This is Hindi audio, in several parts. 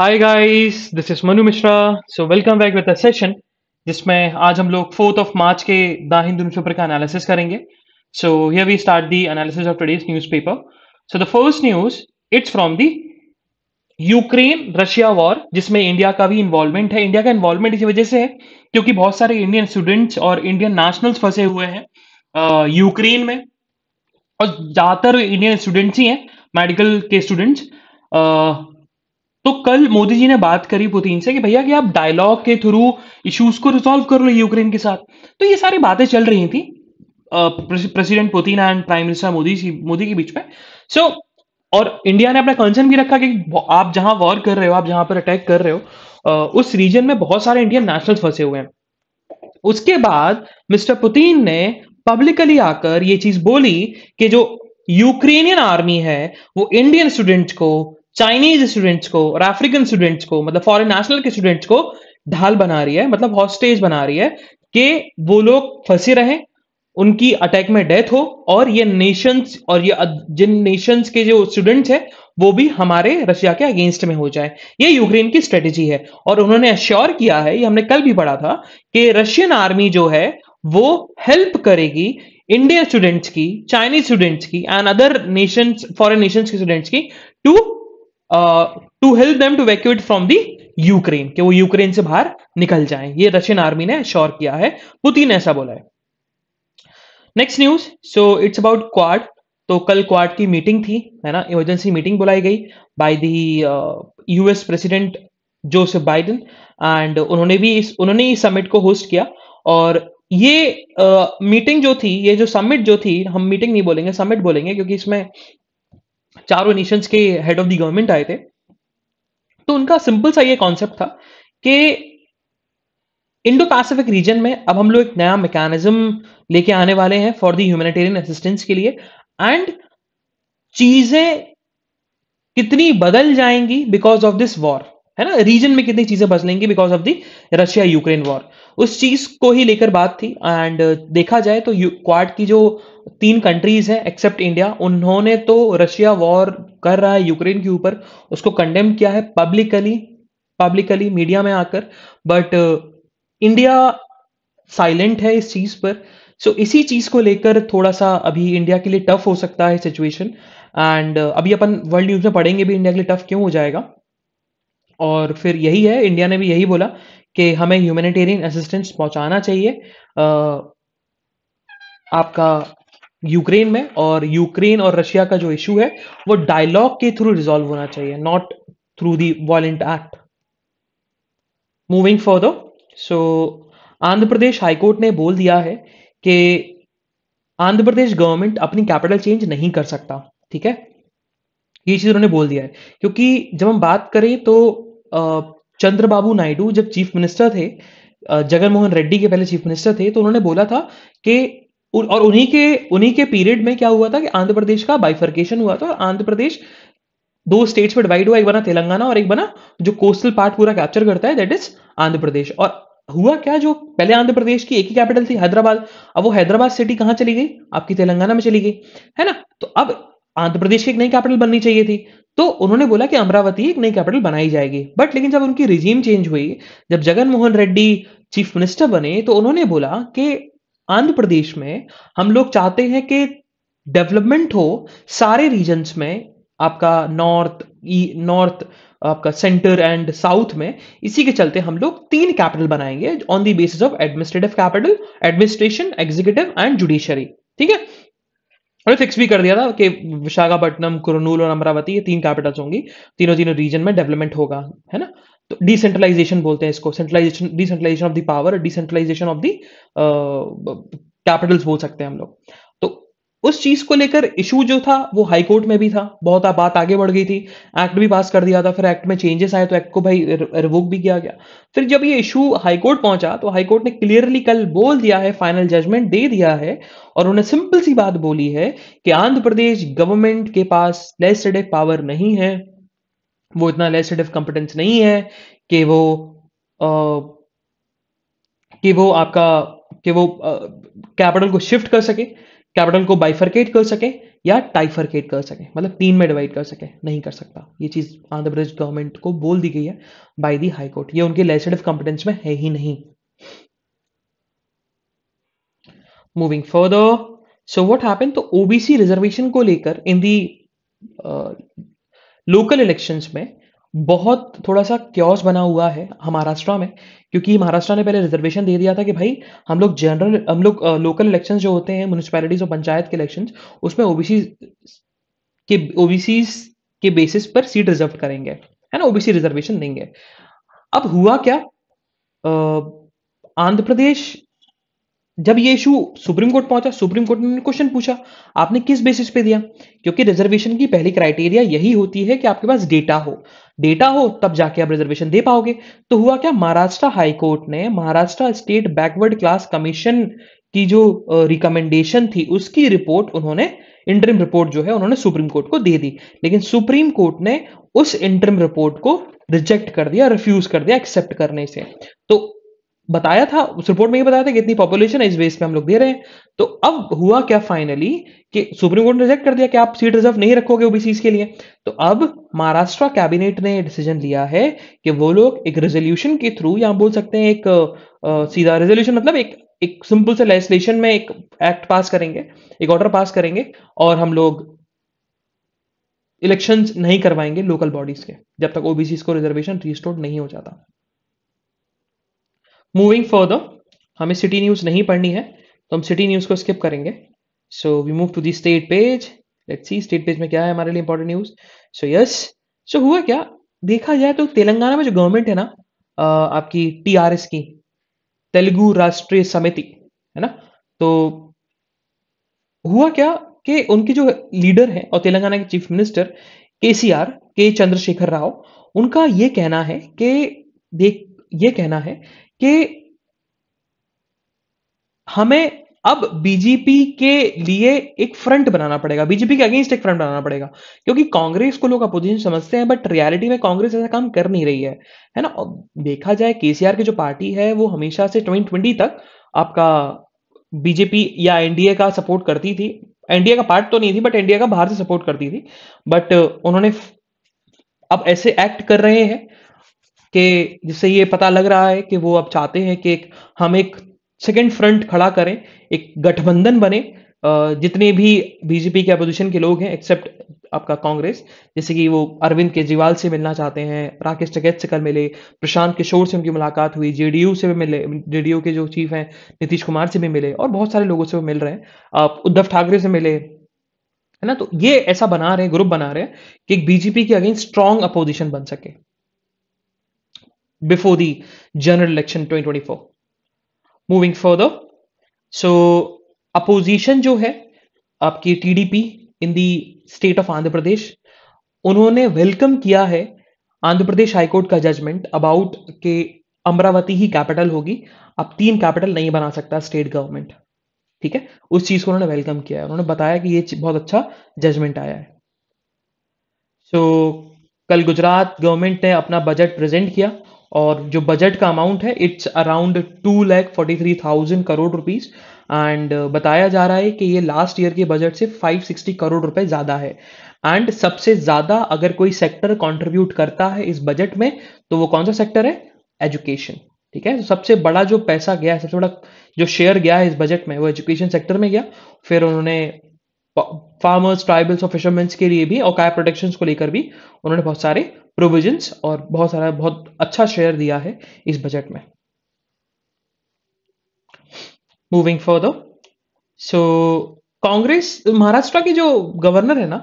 hi guys this is Manu Mishra so welcome back with a session जिसमें आज हम लोग फोर्थ ऑफ मार्च के द हिंदू न्यूज़पेपर का एनालिसिस करेंगे so here we start the analysis of today's newspaper so the first news it's from the Ukraine Russia war जिसमें इंडिया का भी इन्वॉल्वमेंट है इंडिया का इन्वॉल्वमेंट इसी वजह से है क्योंकि बहुत सारे इंडियन स्टूडेंट्स और इंडियन नेशनल्स फंसे हुए हैं यूक्रेन में और ज़्यादातर इंडियन स्टूडेंट्स ही हैं मेडिकल के स्टूडेंट्स तो कल मोदी जी ने बात करी पुतिन से कि भैया कि आप डायलॉग के थ्रू इश्यूज को रिजॉल्व कर लो यूक्रेन के साथ तो ये सारी बातें चल रही थी president Putin and prime minister Modi Modi के बीच में सो so, और इंडिया ने अपना कंसर्न भी रखा कि आप जहां वॉर कर रहे हो आप जहां पर अटैक कर रहे हो उस रीजन में बहुत सारे इंडियन नेशनल फंसे हुए हैं उसके बाद मिस्टर पुतिन ने पब्लिकली आकर ये चीज बोली कि जो यूक्रेनियन आर्मी है वो इंडियन स्टूडेंट को चाइनीज स्टूडेंट्स को और अफ्रीकन स्टूडेंट्स को मतलब फॉरेन नेशनल के स्टूडेंट्स को ढाल बना रही है मतलब हॉस्टेज बना रही है कि वो लोग फंसे रहे उनकी अटैक में डेथ हो और ये नेशंस और ये जिन नेशंस के जो स्टूडेंट्स हैं वो भी हमारे रशिया के अगेंस्ट में हो जाए ये यूक्रेन की स्ट्रेटेजी है और उन्होंने अश्योर किया है ये हमने कल भी पढ़ा था कि रशियन आर्मी जो है वो हेल्प करेगी इंडियन स्टूडेंट्स की चाइनीज स्टूडेंट्स की and other nations foreign nations के स्टूडेंट्स की to to help them to evacuate from the Ukraine कि वो यूक्रेन से बाहर निकल जाएं ये रशियन आर्मी ने श्योर किया है पुतिन ऐसा बोला है next news so it's about Quad तो कल क्वाड की मीटिंग थी है ना इमरजेंसी मीटिंग बुलाई गई by the US president Joseph Biden and उन्होंने भी इस उन्होंने ही समिट को होस्ट किया और ये मीटिंग uh, जो थी ये जो समिट जो थी हम मीटिंग नहीं बोलेंगे समिट बोलेंगे क्योंकि इसमें चारों नेशंस के हेड ऑफ द गवर्नमेंट आए थे तो उनका सिंपल सा ये कॉन्सेप्ट था कि इंडो पैसिफिक रीजन में अब हम लोग एक नया मैकेनिज्म लेके आने वाले हैं फॉर द ह्यूमैनिटेरियन असिस्टेंस के लिए एंड चीजें कितनी बदल जाएंगी बिकॉज ऑफ दिस वॉर है ना रीजन में कितनी चीजें बदलेंगी because of the Russia Ukraine war उस चीज को ही लेकर बात थी एंड uh, देखा जाए तो क्वाड की जो तीन कंट्रीज है एक्सेप्ट इंडिया उन्होंने तो रशिया वॉर कर रहा है यूक्रेन के ऊपर उसको कंडेम किया है पब्लिकली पब्लिकली मीडिया में आकर बट इंडिया साइलेंट है इस चीज पर सो so, इसी चीज को लेकर थोड़ा सा अभी इंडिया के लिए टफ हो सकता है सिचुएशन एंड uh, अभी अपन वर्ल्ड न्यूज में पढ़ेंगे भी इंडिया के लिए टफ क्यों हो जाएगा और फिर यही है इंडिया ने भी यही बोला कि हमें ह्यूमैनिटेरियन असिस्टेंस पहुंचाना चाहिए आपका यूक्रेन में और यूक्रेन और रशिया का जो इशू है वो डायलॉग के थ्रू रिजॉल्व होना चाहिए not through the violent act moving दो सो आंध्र प्रदेश हाईकोर्ट ने बोल दिया है कि आंध्र प्रदेश गवर्नमेंट अपनी कैपिटल चेंज नहीं कर सकता ठीक है ये चीज उन्होंने बोल दिया है क्योंकि जब हम बात करें तो चंद्रबाबू नायडू जब चीफ मिनिस्टर थे जगनमोहन रेड्डी के पहले चीफ मिनिस्टर थे तो उन्होंने बोला था कि और उन्हीं के उन्हीं के पीरियड में क्या हुआ था कि आंध्र प्रदेश का बाइफर्केशन हुआ था आंध्र प्रदेश दो स्टेट्स में डिवाइड हुआ एक बना तेलंगाना और एक बना जो कोस्टल पार्ट पूरा कैप्चर करता है दैट इज आंध्र प्रदेश और हुआ क्या जो पहले आंध्र प्रदेश की एक ही कैपिटल थी हैदराबाद अब वो हैदराबाद सिटी कहां चली गई आपकी तेलंगाना में चली गई है ना तो अब आंध्र प्रदेश की एक नई कैपिटल बननी चाहिए थी तो उन्होंने बोला कि अमरावती एक नई कैपिटल बनाई जाएगी बट लेकिन जब उनकी रिजीम चेंज हुई जब जगन मोहन रेड्डी चीफ मिनिस्टर बने तो उन्होंने बोला कि आंध्र प्रदेश में हम लोग चाहते हैं कि डेवलपमेंट हो सारे रीजन्स में आपका नॉर्थ नॉर्थ e, आपका सेंटर एंड साउथ में इसी के चलते हम लोग तीन कैपिटल बनाएंगे on the basis of administrative capital administration executive and judiciary ठीक है हमने फिक्स भी कर दिया था कि विशाखापट्टनम कुरनूल और अमरावती ये तीन कैपिटल्स होंगी तीनों तीनों रीजन में डेवलपमेंट होगा है ना तो डिसेंट्रलाइजेशन बोलते हैं इसको centralisation decentralisation of the power decentralisation of the capitals बोल सकते हैं हम लोग उस चीज को लेकर इशू जो था वो हाई कोर्ट में भी था बहुत आ बात आगे बढ़ गई थी एक्ट भी पास कर दिया था फिर एक्ट में चेंजेस आए तो एक्ट को भाई रिवोक भी किया गया फिर जब ये इशू हाई कोर्ट पहुंचा तो हाई कोर्ट ने क्लियरली कल बोल दिया है फाइनल जजमेंट दे दिया है और उन्हें सिंपल सी बात बोली है कि आंध्र प्रदेश गवर्नमेंट के पास लेजिस्लेटिव पावर नहीं है वो इतना लेजिस्लेटिव कॉम्पिटेंस नहीं है कि वो आ, कि वो आपका कि वो कैपिटल को शिफ्ट कर सके कैपिटल को बाइफरकेट कर सके या टाइफरकेट कर सके मतलब तीन में डिवाइड कर सके नहीं कर सकता ये चीज़ आंध्र प्रदेश गवर्नमेंट को बोल दी गई है बाय दी हाई कोर्ट ये उनके लेजिस्लेटिव कॉम्पिटेंस में है ही नहीं moving further so what happen तो ओबीसी रिजर्वेशन को लेकर इन दी लोकल इलेक्शंस में बहुत थोड़ा सा क्योस बना हुआ है महाराष्ट्र में क्योंकि महाराष्ट्र ने पहले रिजर्वेशन दे दिया था कि भाई हम लोग जनरल हम लोग लोकल इलेक्शंस जो होते हैं म्यूनिसपैलिटीज और पंचायत के इलेक्शंस उसमें ओबीसी के ओबीसी के बेसिस पर सीट रिजर्व करेंगे है ना ओबीसी रिजर्वेशन देंगे अब हुआ क्या आंध्र प्रदेश जब ये इशू सुप्रीम कोर्ट पहुंचा सुप्रीम कोर्ट ने क्वेश्चन पूछा आपने किस बेसिस पे दिया क्योंकि रिजर्वेशन की पहली क्राइटेरिया यही होती है कि आपके पास डेटा हो डेटा हो तब जाके आप रिजर्वेशन दे पाओगे तो हुआ क्या महाराष्ट्र हाईकोर्ट ने Maharashtra state backward class commission की जो रिकमेंडेशन थी उसकी रिपोर्ट उन्होंने इंटरिम रिपोर्ट जो है उन्होंने सुप्रीम कोर्ट को दे दी लेकिन सुप्रीम कोर्ट ने उस इंटरिम रिपोर्ट को रिजेक्ट कर दिया रिफ्यूज कर दिया एक्सेप्ट करने से तो बताया था उस रिपोर्ट में ये बताया था कि इतनी पॉपुलेशन है इस बेस पे हम लोग दे रहे हैं तो अब हुआ क्या फाइनली कि सुप्रीम कोर्ट ने रिजेक्ट कर दिया कि आप सीट रिजर्व नहीं रखोगे ओबीसी के लिए तो अब महाराष्ट्र कैबिनेट ने डिसीजन लिया है कि वो लोग एक रेजोल्यूशन के थ्रू या बोल सकते हैं एक आ, सीधा रेजोल्यूशन मतलब एक एक सिंपल से लेजिस्लेशन में एक एक्ट पास करेंगे एक ऑर्डर पास करेंगे और हम लोग इलेक्शंस नहीं करवाएंगे लोकल बॉडीज के जब तक ओबीसी को रिजर्वेशन रिस्टोर नहीं हो जाता मूविंग फर्दर हमें सिटी न्यूज़ नहीं पढ़नी है तो हम सिटी न्यूज़ को स्किप करेंगे so we move to the state page let's see state page में क्या है हमारे लिए important news so yes so हुआ क्या देखा जाए तो तेलंगाना में जो गवर्नमेंट है ना आपकी टी आर एस की तेलुगु राष्ट्रीय समिति है ना तो हुआ क्या कि उनकी जो लीडर है और तेलंगाना के चीफ मिनिस्टर के सी आर के चंद्रशेखर राव उनका ये कहना है कि देख ये कहना है कि हमें अब बीजेपी के लिए एक फ्रंट बनाना पड़ेगा बीजेपी के अगेंस्ट एक फ्रंट बनाना पड़ेगा क्योंकि कांग्रेस को लोग अपोजिशन समझते हैं बट रियलिटी में कांग्रेस ऐसा काम कर नहीं रही है है ना देखा जाए केसीआर की जो पार्टी है वो हमेशा से ट्वेंटी तक आपका बीजेपी या एनडीए का सपोर्ट करती थी एनडीए का पार्ट तो नहीं थी बट एनडीए का बाहर से सपोर्ट करती थी बट उन्होंने अब ऐसे एक्ट कर रहे हैं कि जिससे ये पता लग रहा है कि वो अब चाहते हैं कि एक हम एक सेकेंड फ्रंट खड़ा करें एक गठबंधन बने जितने भी बीजेपी के अपोजिशन के लोग हैं एक्सेप्ट आपका कांग्रेस जैसे कि वो अरविंद केजरीवाल से मिलना चाहते हैं राकेश टिकैत से कल मिले प्रशांत किशोर से उनकी मुलाकात हुई जेडीयू से भी मिले जेडीयू के जो चीफ हैं नीतीश कुमार से भी मिले और बहुत सारे लोगों से वो मिल रहे हैं आप उद्धव ठाकरे से मिले है ना तो ये ऐसा बना रहे ग्रुप बना रहे हैं कि बीजेपी के अगेंस्ट स्ट्रांग अपोजिशन बन सके before the general election 2024 moving further so opposition जो है आपकी TDP in the state of Andhra Pradesh उन्होंने वेलकम किया है आंध्र प्रदेश हाईकोर्ट का जजमेंट अबाउट के अमरावती ही कैपिटल होगी अब तीन कैपिटल नहीं बना सकता स्टेट गवर्नमेंट ठीक है उस चीज को उन्होंने वेलकम किया है उन्होंने बताया कि ये बहुत अच्छा जजमेंट आया है सो so, कल गुजरात गवर्नमेंट ने अपना बजट प्रेजेंट किया और जो बजट का अमाउंट है it's around two lakh forty three thousand crore rupees and बताया जा रहा है कि ये लास्ट ईयर के बजट से फाइव सिक्सटी करोड़ रुपए ज़्यादा है एंड सबसे ज़्यादा अगर कोई सेक्टर कॉन्ट्रीब्यूट करता है इस बजट में तो वो कौन सा सेक्टर है एजुकेशन ठीक है सबसे बड़ा जो पैसा गया है सबसे बड़ा जो शेयर गया है इस बजट में वो एजुकेशन सेक्टर में गया फिर उन्होंने फार्मर्स ट्राइबल्स और फिशरमेंस के लिए भी और काय प्रोटेक्शन को लेकर भी उन्होंने बहुत सारे प्रोविजंस और बहुत सारा बहुत अच्छा शेयर दिया है इस बजट में moving further so Congress Maharashtra के जो गवर्नर है ना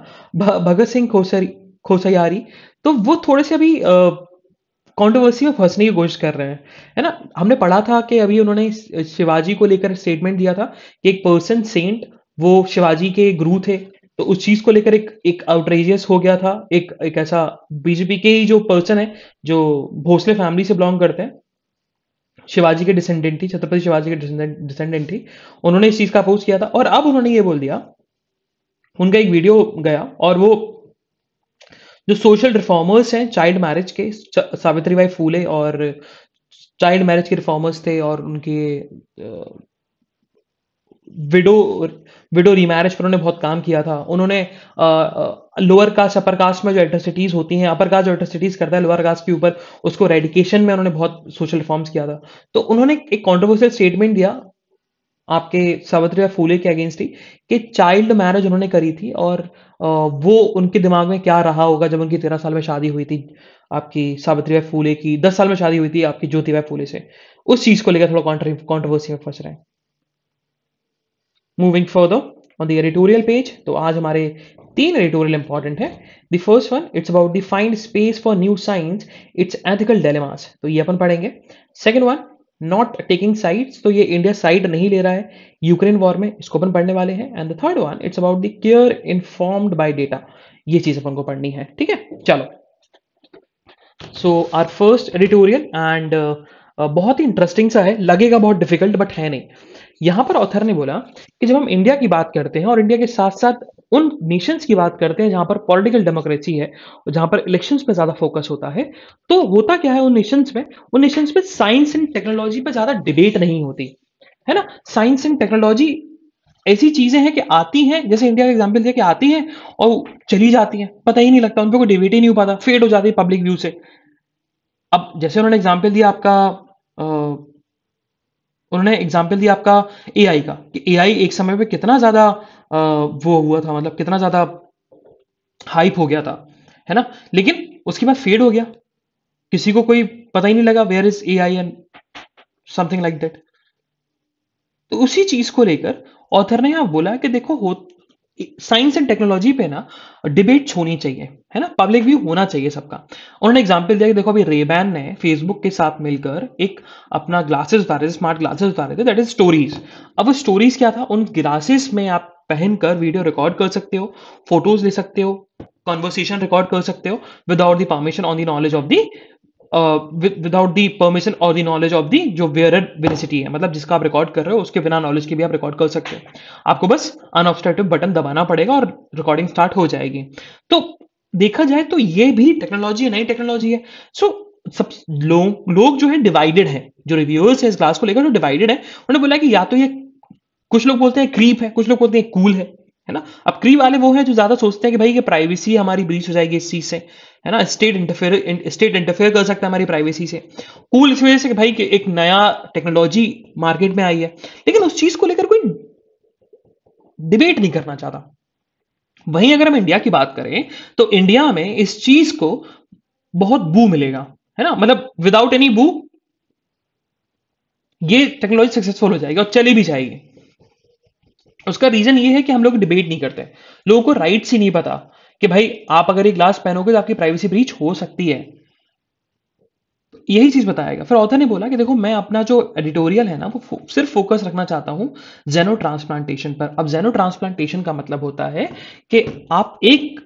भगत सिंह खोसरी खोसयारी तो वो थोड़े से अभी कंट्रोवर्सी में फंसने की कोशिश कर रहे हैं है ना हमने पढ़ा था कि अभी उन्होंने शिवाजी को लेकर स्टेटमेंट दिया था कि एक पर्सन सेंट वो शिवाजी के गुरु थे तो उस चीज को लेकर एक एक आउटरेजियस हो गया था एक एक ऐसा बीजेपी के ही जो पर्सन है जो भोसले फैमिली से बिलोंग करते हैं शिवाजी के डिसेंडेंट थी छत्रपति शिवाजी के डिसेंडेंट थी उन्होंने इस चीज का अपोज किया था और अब उन्होंने ये बोल दिया उनका एक वीडियो गया और वो जो सोशल रिफॉर्मर्स हैं चाइल्ड मैरिज के सावित्रीबाई फूले और चाइल्ड मैरिज के रिफॉर्मर्स थे और उनके विडो विडो रीमैरिज पर उन्होंने बहुत काम किया था उन्होंने लोअर कास्ट अपर कास्ट में जो एट्रोसिटीज होती हैं अपर कास्ट जो एट्रोसिटीज करता है लोअर कास्ट के ऊपर उसको रेडिकेशन में उन्होंने बहुत सोशल रिफॉर्म्स किया था तो उन्होंने एक कॉन्ट्रोवर्सियल स्टेटमेंट दिया आपके सावित्री फूले के अगेंस्ट ही कि चाइल्ड मैरिज उन्होंने करी थी और वो उनके दिमाग में क्या रहा होगा जब उनकी तेरह साल में शादी हुई थी आपकी सावित्री फूले की दस साल में शादी हुई थी आपकी ज्योतिबाई फूले से उस चीज को लेकर थोड़ा कॉन्ट्रोवर्सी में फंस रहे हैं moving further on the editorial page तो आज हमारे तीन एडिटोरियल इंपॉर्टेंट है the first one it's about the find space for new science it's ethical dilemmas तो ये अपन पढ़ेंगे second one not taking sides तो ये इंडिया साइड नहीं ले रहा है यूक्रेन वॉर में इसको अपन पढ़ने वाले हैं and the third one it's about the care informed by data ये चीज अपन को पढ़नी है ठीक है चलो so our first editorial and बहुत ही इंटरेस्टिंग सा है लगेगा बहुत डिफिकल्ट बट है नहीं यहां पर ऑथर ने बोला कि जब हम इंडिया की बात करते हैं और इंडिया के साथ साथ उन नेशंस की बात करते हैं जहां पर पॉलिटिकल डेमोक्रेसी है और जहां पर इलेक्शंस पे ज्यादा फोकस होता है तो होता क्या है उन नेशंस में उन नेशंस में साइंस एंड टेक्नोलॉजी पे ज्यादा डिबेट नहीं होती है ना साइंस एंड टेक्नोलॉजी ऐसी चीजें हैं कि आती हैं जैसे इंडिया का एग्जाम्पल दिया कि आती हैं और चली जाती हैं पता ही नहीं लगता उन पर कोई डिबेट ही नहीं हो पाता फेड हो जाती है पब्लिक व्यू से अब जैसे उन्होंने एग्जाम्पल दिया आपका उन्होंने एग्जाम्पल दिया आपका ए का कि ए एक समय पर कितना ज़्यादा वो हुआ था मतलब कितना ज़्यादा हाइप हो गया था है ना लेकिन उसके बाद फेड हो गया किसी को कोई पता ही नहीं लगा where is A I and something like that तो उसी चीज को लेकर ऑथर ने यहां बोला कि देखो हो साइंस एंड टेक्नोलॉजी पे ना डिबेट्स होनी चाहिए है ना पब्लिक व्यू होना चाहिए सबका उन्होंने एग्जांपल दिया कि देखो अभी रेबैन ने फेसबुक के साथ मिलकर एक अपना ग्लासेस उतारे थे स्मार्ट ग्लासेस उतारे थे दैट इज स्टोरीज अब वो स्टोरीज क्या था उन ग्लासेस में आप पहनकर वीडियो रिकॉर्ड कर सकते हो फोटोज ले सकते हो कॉन्वर्सेशन रिकॉर्ड कर सकते हो without the permission on the knowledge of the without the permission और दी नॉलेज ऑफ दी जो वेयर वेरिसिटी है मतलब जिसका आप रिकॉर्ड कर रहे हो उसके बिना नॉलेज के भी आप रिकॉर्ड कर सकते हो आपको बस अनऑब्स्ट्रेटिव बटन दबाना पड़ेगा और रिकॉर्डिंग स्टार्ट हो जाएगी तो देखा जाए तो ये भी टेक्नोलॉजी है नई टेक्नोलॉजी है सो सब लोग लोग जो है डिवाइडेड है जो रिव्यूअर्स है इस क्लास को लेकर जो डिवाइडेड है उन्होंने बोला कि या तो ये कुछ लोग बोलते हैं क्रीप है कुछ लोग बोलते हैं कूल है है ना अब क्री वाले वो हैं जो ज्यादा सोचते हैं कि भाई ये प्राइवेसी हमारी ब्रीच हो जाएगी इस चीज से है ना स्टेट इंटरफेयर स्टेट इंटरफेयर कर सकता है हमारी प्राइवेसी से कूल इस वजह से भाई कि एक नया टेक्नोलॉजी मार्केट में आई है लेकिन उस चीज को लेकर कोई डिबेट नहीं करना चाहता वहीं अगर हम इंडिया की बात करें तो इंडिया में इस चीज को बहुत बू मिलेगा है ना मतलब विदाउट एनी बू ये टेक्नोलॉजी सक्सेसफुल हो जाएगी और चली भी जाएगी उसका रीजन ये है कि हम लोग डिबेट नहीं करते लोगों को राइट्स ही नहीं पता कि भाई आप अगर ये ग्लास पहनोगे तो आपकी प्राइवेसी ब्रीच हो सकती है यही चीज बताएगा फिर ऑथर ने बोला कि देखो मैं अपना जो एडिटोरियल है ना वो फो, सिर्फ फोकस रखना चाहता हूं जेनो ट्रांसप्लांटेशन पर अब जेनो ट्रांसप्लांटेशन का मतलब होता है कि आप एक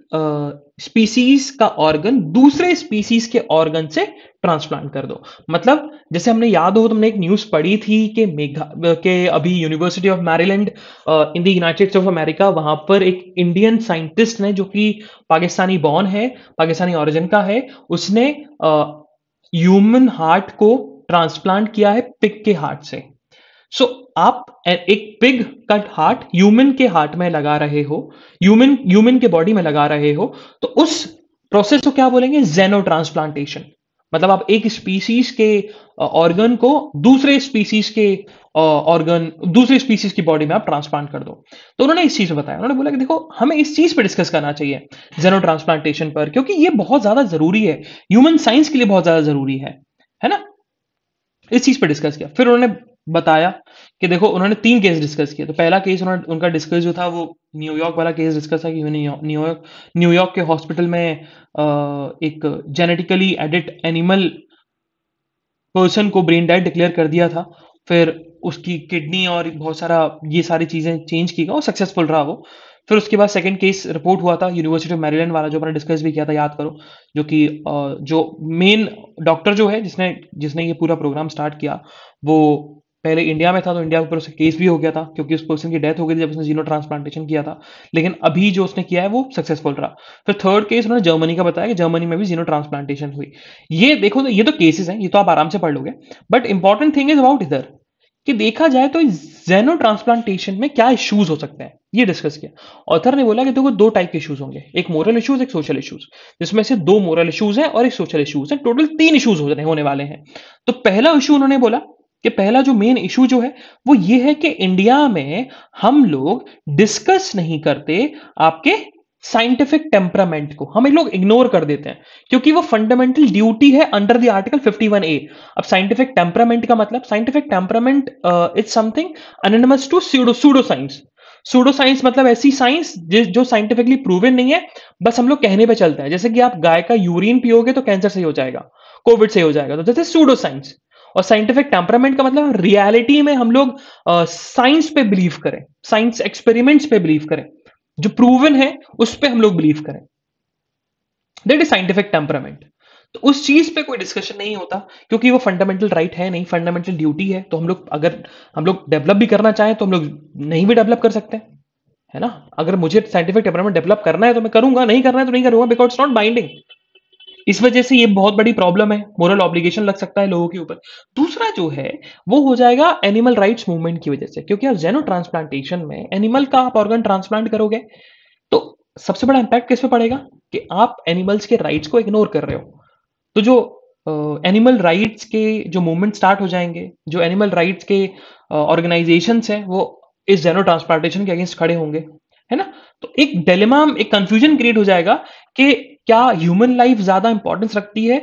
स्पीसीज का ऑर्गन दूसरे स्पीसीज के ऑर्गन से ट्रांसप्लांट कर दो मतलब जैसे हमने याद हो तुमने एक न्यूज पढ़ी थी कि मेघा के अभी University of Maryland in the United States of America वहां पर एक इंडियन साइंटिस्ट ने जो कि पाकिस्तानी बॉर्न है पाकिस्तानी ऑरिजिन का है उसने ह्यूमन हार्ट को ट्रांसप्लांट किया है पिक के हार्ट से सो so, आप एक पिग का हार्ट ह्यूमन के हार्ट में लगा रहे हो ह्यूमन ह्यूमन के बॉडी में लगा रहे हो तो उस प्रोसेस को क्या बोलेंगे जेनो ट्रांसप्लांटेशन मतलब आप एक स्पीसीज के ऑर्गन को दूसरे स्पीसीज के ऑर्गन दूसरे स्पीसीज की बॉडी में आप ट्रांसप्लांट कर दो तो उन्होंने इस चीज बताया उन्होंने बोला कि देखो हमें इस चीज पर डिस्कस करना चाहिए जेनो ट्रांसप्लांटेशन पर क्योंकि ये बहुत ज्यादा जरूरी है ह्यूमन साइंस के लिए बहुत ज्यादा जरूरी है है ना इस चीज पर डिस्कस किया फिर उन्होंने बताया कि देखो उन्होंने तीन केस डिस्कस किए तो पहला केस उन्होंने उनका डिस्कस जो था वो न्यूयॉर्क वाला केस डिस्कस था कि न्यूयॉर्क न्यूयॉर्क के हॉस्पिटल में एक जेनेटिकली एडिट एनिमल पर्सन को ब्रेन डेड डिक्लेयर कर दिया था फिर उसकी किडनी और बहुत सारा ये सारी चीज़ें चेंज की गई और सक्सेसफुल रहा वो फिर उसके बाद सेकंड केस रिपोर्ट हुआ था यूनिवर्सिटी ऑफ मैरीलैंड वाला जो अपना डिस्कस भी किया था याद करो जो कि जो मेन डॉक्टर जो है जिसने जिसने ये पूरा प्रोग्राम स्टार्ट किया वो पहले इंडिया में था तो इंडिया के ऊपर उसका केस भी हो गया था क्योंकि उस पर्सन की डेथ हो गई थी जब उसने जीनो ट्रांसप्लांटेशन किया था लेकिन अभी जो उसने किया है वो सक्सेसफुल रहा फिर थर्ड केस उन्होंने जर्मनी का बताया कि जर्मनी में भी जीनो ट्रांसप्लांटेशन हुई ये देखो तो, ये तो केसेस हैं ये तो आप आराम से पढ़ लोगे but important thing is about इधर कि देखा जाए तो जेनो ट्रांसप्लांटेशन में क्या इश्यूज हो सकते हैं ये डिस्कस किया ऑथर ने बोला कि देखो दो टाइप के इश्यूज होंगे एक मोरल इश्यूज एक सोशल इश्यूज जिसमें से दो मोरल इश्यूज हैं और एक सोशल इश्यूज हैं टोटल तीन इश्यूज होने वाले हैं तो पहला इशू उन्होंने बोला कि पहला जो मेन इशू जो है वो ये है कि इंडिया में हम लोग डिस्कस नहीं करते आपके साइंटिफिक टेम्परामेंट को हम लोग इग्नोर कर देते हैं क्योंकि वो फंडामेंटल ड्यूटी है अंडर द आर्टिकल 51 ए अब साइंटिफिक टेम्परामेंट का मतलब scientific temperament is something anonymous to pseudo science pseudo science मतलब ऐसी साइंस जो साइंटिफिकली प्रूवन नहीं है बस हम लोग कहने पर चलते हैं जैसे कि आप गाय का यूरिन पियोगे तो कैंसर सही हो जाएगा कोविड सही हो जाएगा तो जैसे सूडो साइंस और साइंटिफिक टेम्परामेंट का मतलब रियलिटी में हम लोग साइंस पे बिलीव करें साइंस एक्सपेरिमेंट्स पे बिलीव करें जो प्रूवन है उस पर हम लोग बिलीव करें दैट इज साइंटिफिक टेम्परामेंट तो उस चीज पे कोई डिस्कशन नहीं होता क्योंकि वो फंडामेंटल राइट right है नहीं फंडामेंटल ड्यूटी है तो हम लोग अगर हम लोग डेवलप भी करना चाहें तो हम लोग नहीं भी डेवलप कर सकते हैं है ना अगर मुझे साइंटिफिक टेम्परामेंट डेवलप करना है तो मैं करूंगा नहीं करना है तो नहीं करूंगा बिकॉज नॉट बाइंडिंग इस वजह से ये बहुत बड़ी प्रॉब्लम है मोरल ऑब्लिगेशन लग सकता है लोगों के ऊपर दूसरा जो है वो हो जाएगा एनिमल राइट्स मूवमेंट की वजह से क्योंकि आप जेनो ट्रांसप्लांटेशन में एनिमल का आप ऑर्गन ट्रांसप्लांट करोगे तो सबसे बड़ा इंपैक्ट किस पे पड़ेगा कि आप एनिमल्स के राइट्स को इग्नोर कर रहे हो तो जो एनिमल uh, राइट्स के जो मूवमेंट स्टार्ट हो जाएंगे जो एनिमल राइट्स के ऑर्गेनाइजेशन uh, हैं वो इस जेनो ट्रांसप्लांटेशन के अगेंस्ट खड़े होंगे है ना तो एक डेलेमा एक कंफ्यूजन क्रिएट हो जाएगा कि क्या ह्यूमन लाइफ ज्यादा इंपॉर्टेंस रखती है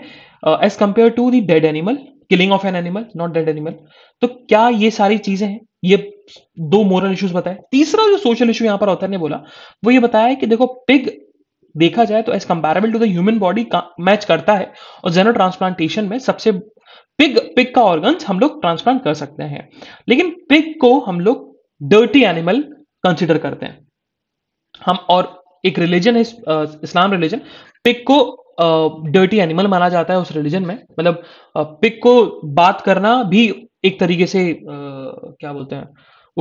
as compare to the dead animal killing of an animal not dead animal तो क्या ये सारी चीजें हैं ये दो मोरल इश्यूज बताए तीसरा जो सोशल इशू यहां पर ऑथर ने बोला वो ये बताया कि देखो पिग देखा जाए तो as comparable to the human body match करता है और जेनो ट्रांसप्लांटेशन में सबसे पिग पिग का ऑर्गन्स हम लोग ट्रांसप्लांट कर सकते हैं लेकिन पिग को हम लोग डर्टी एनिमल कंसिडर करते हैं हम और एक रिलीजन है इस्लाम रिलीजन पिक को डर्टी एनिमल माना जाता है उस रिलीजन में मतलब पिक को बात करना भी एक तरीके से आ, क्या बोलते हैं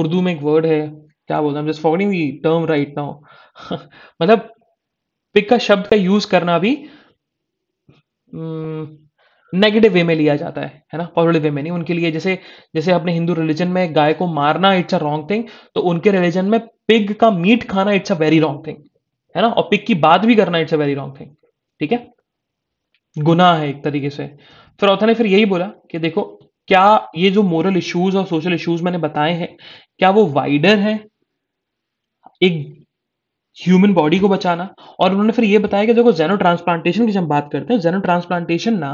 उर्दू में एक वर्ड है क्या बोलते हैं just forwarding the term right now मतलब पिक का शब्द का यूज करना भी हम्म, नेगेटिव वे में लिया जाता है है ना पॉजिटिव वे में नहीं उनके लिए जैसे जैसे अपने हिंदू रिलीजन में गाय को मारना इट्स अ रॉन्ग थिंग तो उनके रिलीजन में पिग का मीट खाना it's a very wrong thing है ना और पिग की बात भी करना it's a very wrong thing ठीक है गुना है एक तरीके से फिर ऑथर ने फिर यही बोला कि देखो क्या ये जो मोरल इश्यूज और सोशल इश्यूज मैंने बताए हैं क्या वो वाइडर है एक ह्यूमन बॉडी को बचाना और उन्होंने फिर ये बताया कि देखो जेनो ट्रांसप्लांटेशन की जब बात करते हैं जेनो ट्रांसप्लांटेशन ना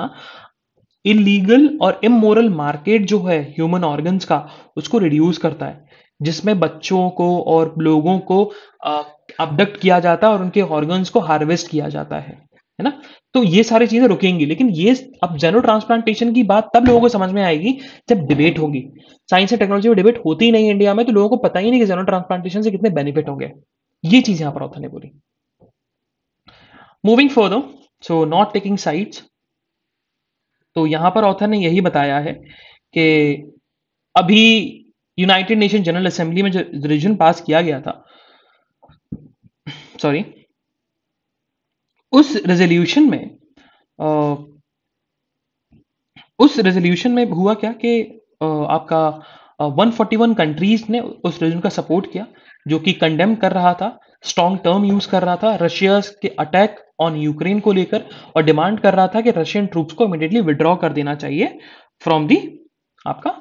इलीगल और इमोरल मार्केट जो है ह्यूमन ऑर्गन्स का उसको रिड्यूस करता है जिसमें बच्चों को और लोगों को अपडक्ट किया जाता है और उनके ऑर्गन्स को हार्वेस्ट किया जाता है है ना तो ये सारी चीजें रुकेंगी लेकिन ये अब जेनो ट्रांसप्लांटेशन की बात तब लोगों को समझ में आएगी जब डिबेट होगी साइंस एंड टेक्नोलॉजी में डिबेट होती ही नहीं इंडिया में तो लोगों को पता ही नहीं कि जेनो ट्रांसप्लांटेशन से कितने बेनिफिट होंगे ये चीज यहां पर ऑथर ने बोली moving further so not taking sides तो यहां पर ऑथर ने यही बताया है कि अभी यूनाइटेड नेशन जनरल असेंबली में जो रिजन पास किया गया था सॉरी उस रेजोल्यूशन में आ, उस रेजोल्यूशन में हुआ क्या कि आपका 141 कंट्रीज ने उस रेजोल्यूशन का सपोर्ट किया जो कि कंडेम कर रहा था स्ट्रॉन्ग टर्म यूज कर रहा था रशिया के अटैक ऑन यूक्रेन को लेकर और डिमांड कर रहा था कि रशियन ट्रूप्स को इमिडिएटली विड्रॉ कर देना चाहिए फ्रॉम दी आपका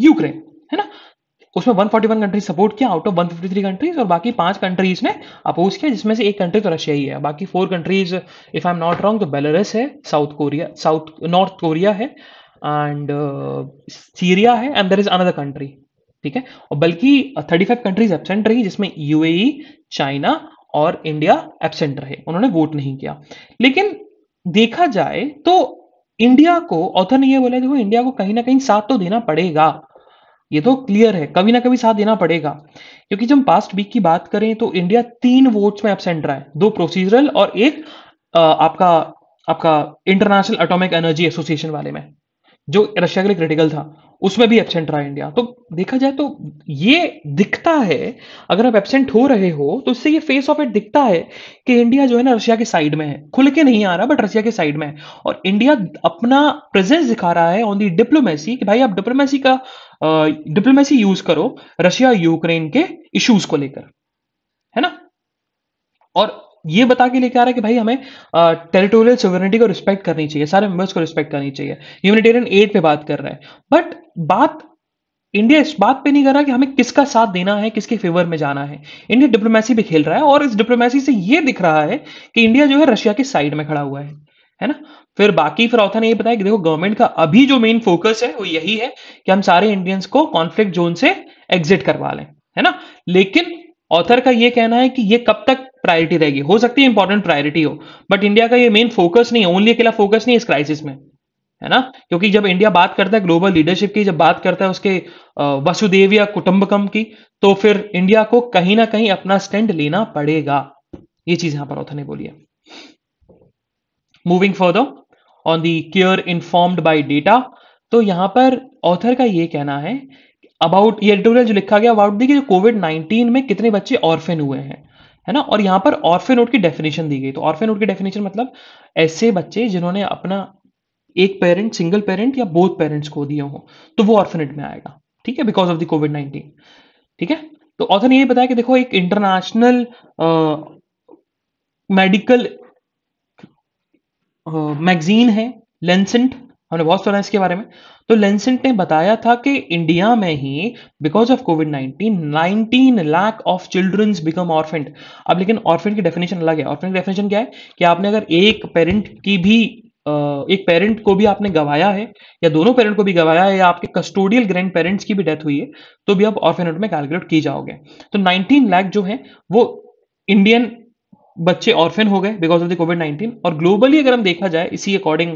यूक्रेन है ना उसमें 141 कंट्री सपोर्ट किया आउट ऑफ 153 कंट्रीज और बाकी पांच कंट्रीज ने अपोज किया जिसमें से एक कंट्री तो रशिया ही है बाकी four countries if I am not wrong तो बेलारस है South Korea South North Korea है एंड सीरिया है and there is another country ठीक है और बल्कि 35 कंट्रीज एबसेंट रही जिसमें यूएई चाइना e, और इंडिया एबसेंट रहे उन्होंने वोट नहीं किया लेकिन देखा जाए तो इंडिया को ऑथर ने यह बोला देखो इंडिया को कहीं ना कहीं साथ तो देना पड़ेगा ये तो क्लियर है कभी ना कभी साथ देना पड़ेगा क्योंकि जब पास्ट वीक की बात करें तो इंडिया तीन वोट्स में एबसेंट रहा है दो प्रोसीजरल और एक आपका आपका इंटरनेशनल एटॉमिक एनर्जी एसोसिएशन वाले में जो रशिया के लिए क्रिटिकल था उसमें भी एबसेंट रहा इंडिया तो देखा जाए तो ये दिखता है अगर आप एबसेंट हो रहे हो तो इससे ये फेस ऑफ इट दिखता है कि इंडिया जो है ना रशिया के साइड में है खुल के नहीं आ रहा बट रशिया के साइड में है और इंडिया अपना प्रेजेंस दिखा रहा है ऑन दी डिप्लोमेसी कि भाई आप डिप्लोमेसी का डिप्लोमेसी यूज करो रशिया यूक्रेन के इश्यूज को लेकर है ना और ये बता के लेके आ रहा है कि भाई हमें टेरिटोरियल सोवरेनिटी को रिस्पेक्ट करनी चाहिए सारे मेंबर्स को रिस्पेक्ट करनी चाहिए यूनिटेरियन एड पे बात कर रहे हैं बट बात इंडिया इस बात पे नहीं कर रहा कि हमें किसका साथ देना है किसके फेवर में जाना है इंडिया डिप्लोमेसी भी खेल रहा है और इस डिप्लोमेसी से यह दिख रहा है कि इंडिया जो है रशिया के साइड में खड़ा हुआ है है ना फिर बाकी फिर ऑथर ने ये बताया कि देखो गवर्नमेंट का अभी जो मेन फोकस है वो यही है कि हम सारे इंडियंस को कॉन्फ्लिक्ट जोन से एग्जिट करवा लें है ना लेकिन ऑथर का ये कहना है कि ये कब तक प्रायोरिटी रहेगी हो सकती है इंपॉर्टेंट प्रायोरिटी हो बट इंडिया का ये मेन फोकस नहीं है ओनली अकेला फोकस नहीं इस क्राइसिस में है ना क्योंकि जब इंडिया बात करता है ग्लोबल लीडरशिप की जब बात करता है उसके वसुदेव या कुटुंबकम की तो फिर इंडिया को कहीं ना कहीं अपना स्टैंड लेना पड़ेगा ये चीज यहां पर ऑथर ने बोली है moving further on the care informed by data तो यहां पर ऑथर का ये कहना है अबाउट ये एडिटोरियल जो लिखा गया अबाउट दी देखिए कोविड 19 में कितने बच्चे ऑर्फेन हुए हैं है ना और यहाँ पर ऑर्फेनोड की डेफिनेशन दी गई तो ऑर्फेनोड की डेफिनेशन मतलब ऐसे बच्चे जिन्होंने अपना एक पेरेंट सिंगल पेरेंट या बोथ पेरेंट्स को दिए हो तो वो ऑर्फेनेट में आएगा ठीक है because of the COVID nineteen ठीक है तो ऑथर ने ये बताया कि देखो एक इंटरनेशनल मेडिकल मैगजीन है लेंसेंट हमने बहुत सुना इसके बारे में तो लेंसेंट ने बताया था कि इंडिया में ही because of COVID 19 19 lakh of childrens become orphan अब लेकिन ऑर्फेंट की डेफिनेशन अलग है ऑर्फेंट की डेफिनेशन क्या है कि आपने अगर एक पेरेंट की भी एक पेरेंट को भी आपने गवाया है या दोनों पेरेंट को भी गवाया है या आपके कस्टोडियल ग्रैंड पेरेंट्स की भी डेथ हुई है तो भी आप ऑर्फेनेट में कैलकुलेट की जाओगे तो 19 लाख जो है वो इंडियन बच्चे ऑर्फेन हो गए बिकॉज ऑफ द कोविड 19 और ग्लोबली अगर हम देखा जाए इसी अकॉर्डिंग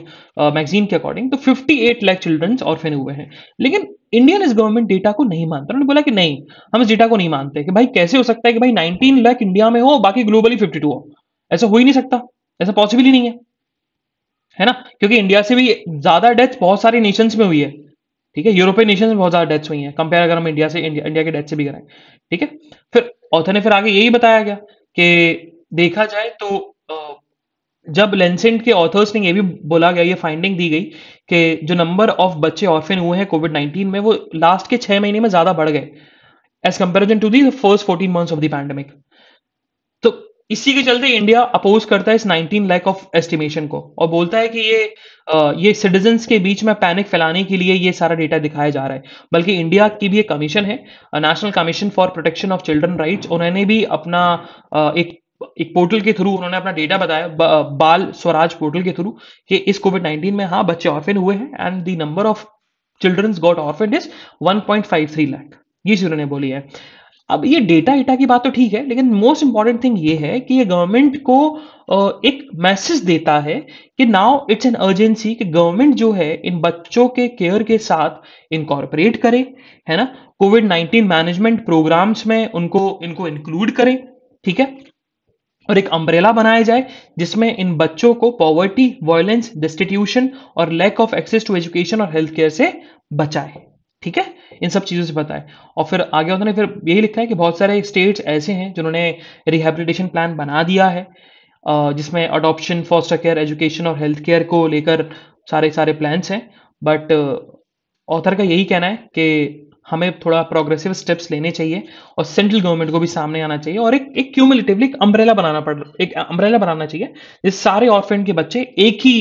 मैगजीन uh, के अकॉर्डिंग तो 58 लैख चिल्ड्रन ऑर्फेन हुए हैं लेकिन इंडियन इस गवर्नमेंट डेटा को नहीं मानता उन्होंने बोला कि नहीं हम इस डेटा को नहीं मानते कि भाई कैसे हो सकता है कि भाई नाइनटीन लैख इंडिया में हो बाकी ग्लोबली 52 हो ऐसा हो ही नहीं सकता ऐसा पॉसिबल ही नहीं है है ना क्योंकि इंडिया से भी ज्यादा डेथ बहुत सारे नेशंस में हुई है ठीक है यूरोपियन नेशन में बहुत ज्यादा डेथ्स हुई हैं कंपेयर अगर हम इंडिया से इंडिया, इंडिया के डेथ से भी करें ठीक है फिर ऑथर ने फिर आगे यही बताया गया कि देखा जाए तो जब लेंसेंट के ऑथर्स ने ये भी बोला गया ये फाइंडिंग दी गई कि जो नंबर ऑफ बच्चे ऑर्फेन हुए हैं कोविड नाइन्टीन में वो लास्ट के छह महीने में ज्यादा बढ़ गए as comparison to the first fourteen months of the pandemic तो इसी के चलते इंडिया अपोज करता है इस 19 लैक ऑफ एस्टिमेशन को और बोलता है कि ये आ, ये सिटीजन के बीच में पैनिक फैलाने के लिए ये सारा डेटा दिखाया जा रहा है बल्कि इंडिया की भी एक कमीशन है national commission for protection of children rights उन्होंने भी अपना आ, एक एक पोर्टल के थ्रू उन्होंने अपना डेटा बताया बा, बाल स्वराज पोर्टल के थ्रू कि इस कोविड 19 में हाँ बच्चे ऑर्फेन हुए हैं and the number of childrens got orphan is 1.53 lakh ये चीज उन्होंने बोली है अब ये डेटा एटा की बात तो ठीक है लेकिन मोस्ट इंपॉर्टेंट थिंग ये है कि ये गवर्नमेंट को एक मैसेज देता है कि नाउ इट्स एन अर्जेंसी कि गवर्नमेंट जो है इन बच्चों के केयर के साथ इनकॉर्पोरेट करे है ना कोविड 19 मैनेजमेंट प्रोग्राम्स में उनको इनको इंक्लूड करें ठीक है और एक अम्ब्रेला बनाया जाए जिसमें इन बच्चों को पॉवर्टी वॉयलेंस डिस्टीट्यूशन और lack of access to education और हेल्थ केयर से बचाए ठीक है इन सब चीज़ों से बताएं और फिर आगे उन्होंने फिर यही लिखा है कि बहुत सारे स्टेट्स ऐसे हैं जिन्होंने रिहेबिलिटेशन प्लान बना दिया है जिसमें अडोप्शन फॉस्टर केयर एजुकेशन और हेल्थ केयर को लेकर सारे सारे प्लान्स हैं बट ऑथर का यही कहना है कि हमें थोड़ा प्रोग्रेसिव स्टेप्स लेने चाहिए और सेंट्रल गवर्नमेंट को भी सामने आना चाहिए और एक एक क्यूमुलेटिवली एक अम्ब्रेला बनाना पड़ एक अम्ब्रेला बनाना चाहिए जिस सारे ऑर्फेंड के बच्चे एक ही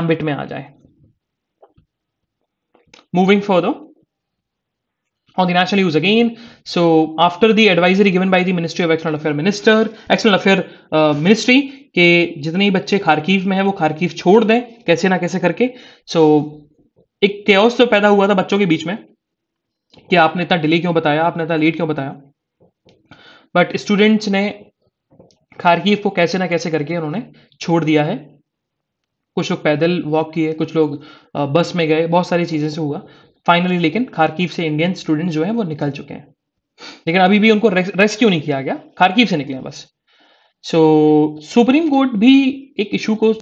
एम्बिट में आ जाए moving for on the national news again so after the advisory given by the ministry of external affairs minister external affairs uh, ministry के जितने ही बच्चे खारकीव में है वो खारकीव छोड़ दें कैसे ना कैसे करके सो so, एक केस तो पैदा हुआ था बच्चों के बीच में कि आपने इतना डिले क्यों बताया आपने इतना लेट क्यों बताया बट स्टूडेंट्स ने खारकीफ को कैसे ना कैसे करके उन्होंने छोड़ दिया है कुछ लोग पैदल वॉक किए कुछ लोग बस में गए बहुत सारी चीज़ें से हुआ फाइनली लेकिन खारकीफ से इंडियन स्टूडेंट जो हैं वो निकल चुके हैं लेकिन अभी भी उनको रेस्क्यू नहीं किया गया खारकीव से निकले बस सो सुप्रीम कोर्ट भी एक इशू को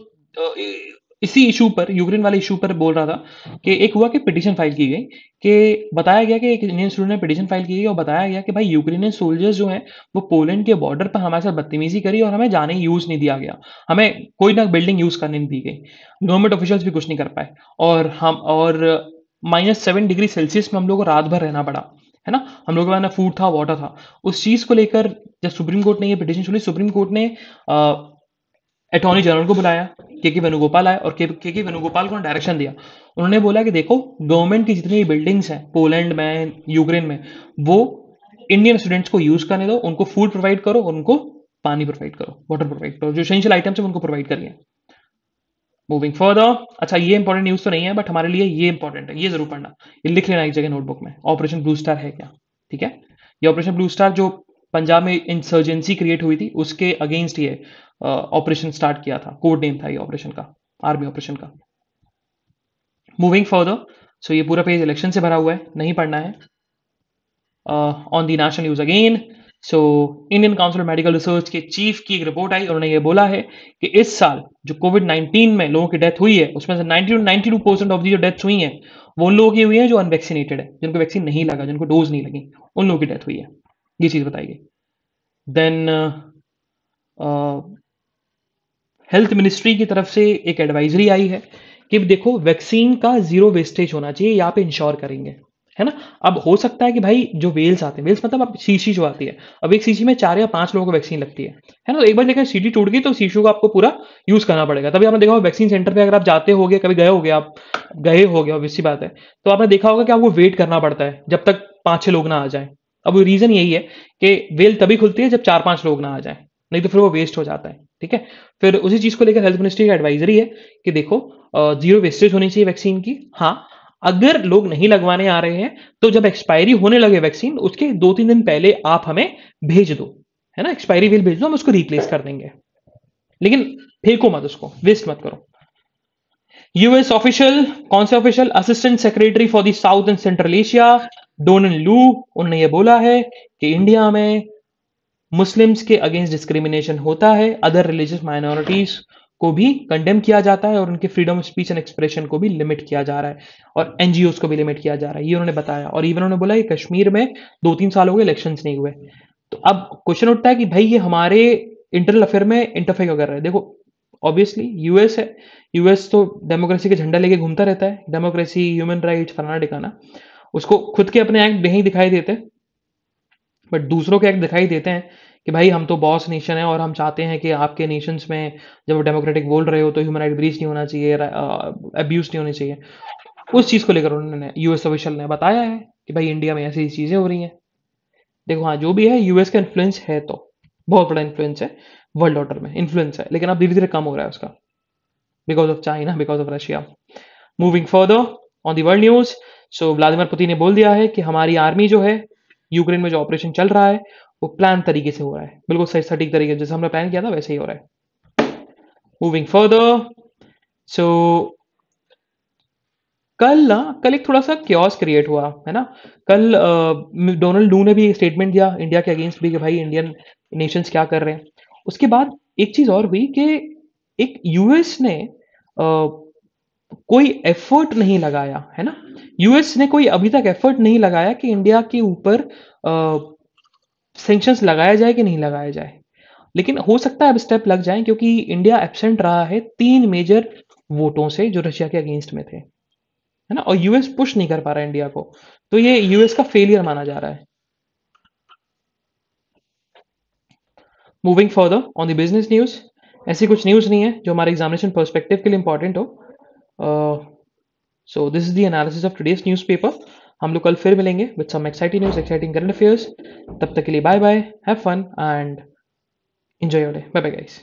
इसी इशू पर यूक्रेन वाले इशू पर बोल रहा था कि एक हुआ कि पिटिशन फाइल की गई कि बताया गया कि एक इंडियन स्टूडेंट ने पिटिशन फाइल की गई और बताया गया कि भाई यूक्रेनियन सोल्जर्स जो हैं वो पोलैंड के बॉर्डर पर हमारे साथ बदतमीजी करी और हमें जाने यूज़ नहीं दिया गया हमें कोई ना बिल्डिंग यूज़ करने नहीं दी गई गवर्नमेंट ऑफिशियल्स भी कुछ नहीं कर पाए और हम और माइनस सेवन डिग्री सेल्सियस में हम लोग को रात भर रहना पड़ा है ना हम लोगों के पास ना फूड था वाटर था उस चीज़ को लेकर जब सुप्रीम कोर्ट ने ये पिटिशन सुनी सुप्रीम कोर्ट ने अटॉर्नी जनरल को बुलाया के के वेणुगोपाल आए और के के वेणुगोपाल को डायरेक्शन दिया उन्होंने बोला कि देखो गवर्नमेंट की जितनी बिल्डिंग्स हैं पोलैंड में यूक्रेन में वो इंडियन स्टूडेंट्स को यूज करने दो उनको फूड प्रोवाइड करो और उनको पानी प्रोवाइड करो वाटर प्रोवाइड करो जो एसेंशियल आइटम्स हैं उनको प्रोवाइड करिए मूविंग फर्दर अच्छा ये इंपॉर्टेंट न्यूज तो नहीं है बट हमारे लिए ये इंपॉर्टेंट है ये जरूर पढ़ना ये लिख लेना एक जगह नोटबुक में ऑपरेशन ब्लू स्टार है क्या ठीक है ये ऑपरेशन ब्लू स्टार जो पंजाब में इंसर्जेंसी क्रिएट हुई थी उसके अगेंस्ट ये ऑपरेशन स्टार्ट किया था कोड नेम था ये ऑपरेशन का आर्मी ऑपरेशन का मूविंग फर्दर सो ये पूरा पेज इलेक्शन से भरा हुआ है नहीं पढ़ना है on the national news again so Indian council of medical research के चीफ की एक रिपोर्ट आई उन्होंने ये बोला है कि इस साल जो कोविड 19 में लोगों की डेथ हुई है उसमें से 90 टू परसेंट ऑफ दी जो डेथ हुई है वो उन लोगों की हुई है जो अनवैक्सीनेटेड है जिनको वैक्सीन नहीं लगा जिनको डोज नहीं लगी उन लोगों की डेथ हुई है ये चीज़ बताई गई देन हेल्थ मिनिस्ट्री की तरफ से एक एडवाइजरी आई है कि देखो वैक्सीन का जीरो वेस्टेज होना चाहिए यहाँ पे इंश्योर करेंगे है ना अब हो सकता है कि भाई जो वेल्स आते हैं वेल्स मतलब अब शीशी जो आती है अब एक शीशी में चार या पांच लोगों को वैक्सीन लगती है है ना तो एक बार लेकिन सीटी टूट गई तो शीशू को आपको पूरा यूज करना पड़ेगा तभी आपने देखा होगा वैक्सीन सेंटर पे अगर आप जाते हो गए कभी गए हो गए आप गए हो गए ऑब्वियसली बात है तो आपने देखा होगा कि आपको वेट करना पड़ता है जब तक पांच छह लोग ना आ जाए अब रीजन यही है कि वेल तभी खुलती है जब चार पांच लोग ना आ जाए नहीं तो फिर वो वेस्ट हो जाता है ठीक है फिर उसी चीज को लेकर हेल्थ मिनिस्ट्री का एडवाइजरी है कि देखो जीरो वेस्टेज होनी चाहिए वैक्सीन की हाँ अगर लोग नहीं लगवाने आ रहे हैं तो जब एक्सपायरी होने लगे वैक्सीन उसके दो तीन दिन पहले आप हमें भेज दो है ना एक्सपायरी बिल भेज दो हम उसको रिप्लेस कर देंगे लेकिन फेंको मत उसको वेस्ट मत करो यूएस ऑफिशियल कौन से official assistant secretary for the south and central Asia Donald Lu उन्होंने ये बोला है कि इंडिया में मुस्लिम्स के अगेंस्ट डिस्क्रिमिनेशन होता है अदर रिलीजियस माइनॉरिटीज को भी कंडेम किया जाता है और उनके freedom of speech and expression को भी लिमिट किया जा रहा है और एनजीओ को भी लिमिट किया जा रहा है ये उन्होंने बताया और इवन उन्होंने बोला कि कश्मीर में दो तीन साल हो गए इलेक्शन नहीं हुए तो अब क्वेश्चन उठता है कि भाई ये हमारे इंटरनल अफेयर में इंटरफेयर कर रहे हैं देखो ऑब्वियसली यूएस है यूएस तो डेमोक्रेसी के झंडा लेके घूमता रहता है डेमोक्रेसी ह्यूमन राइट फलाना टिकाना उसको खुद के अपने एक्ट नहीं दिखाई देते बट दूसरों के एक्ट दिखाई देते हैं कि भाई हम तो बॉस नेशन है और हम चाहते हैं कि आपके नेशंस में जब डेमोक्रेटिक बोल रहे हो तो ह्यूमन राइट ब्रीच नहीं होना चाहिए अब्यूज नहीं होनी चाहिए उस चीज़ को लेकर उन्होंने यूएस ऑफिशियल ने बताया है कि भाई इंडिया में ऐसी चीज़ें हो रही हैं देखो हाँ जो भी है यूएस का इन्फ्लुएंस है तो बहुत बड़ा इन्फ्लुएंस है वर्ल्ड ऑर्डर में इन्फ्लुएंस है लेकिन अब धीरे धीरे कम हो रहा है उसका because of China because of Russia moving further on the world news so Vladimir Putin ने बोल दिया है कि हमारी आर्मी जो है यूक्रेन में जो ऑपरेशन चल रहा है वो प्लान तरीके से हो रहा है बिल्कुल सही सटीक तरीके जैसे हमने प्लान किया था वैसे ही हो रहा है मूविंग फर्दर सो कल ना कल एक थोड़ा सा क्योस क्रिएट हुआ है ना कल डोनाल्ड डू ने भी स्टेटमेंट दिया इंडिया के अगेंस्ट भी कि भाई इंडियन नेशंस क्या कर रहे हैं उसके बाद एक चीज और हुई कि एक यूएस ने आ, कोई एफर्ट नहीं लगाया है ना यूएस ने कोई अभी तक एफर्ट नहीं लगाया कि इंडिया के ऊपर सेंक्शंस लगाया जाए कि नहीं लगाया जाए लेकिन हो सकता है अब स्टेप लग जाए क्योंकि इंडिया एबसेंट रहा है तीन मेजर वोटों से जो रशिया के अगेंस्ट में थे है ना और यूएस पुश नहीं कर पा रहा इंडिया को तो ये यूएस का फेलियर माना जा रहा है moving further on the business news ऐसी कुछ न्यूज नहीं है जो हमारे एग्जामिनेशन परस्पेक्टिव के लिए इंपॉर्टेंट हो so this is the analysis of today's newspaper हम लोग कल फिर मिलेंगे with some exciting news exciting current affairs तब तक के लिए bye bye have fun and enjoy your day bye bye guys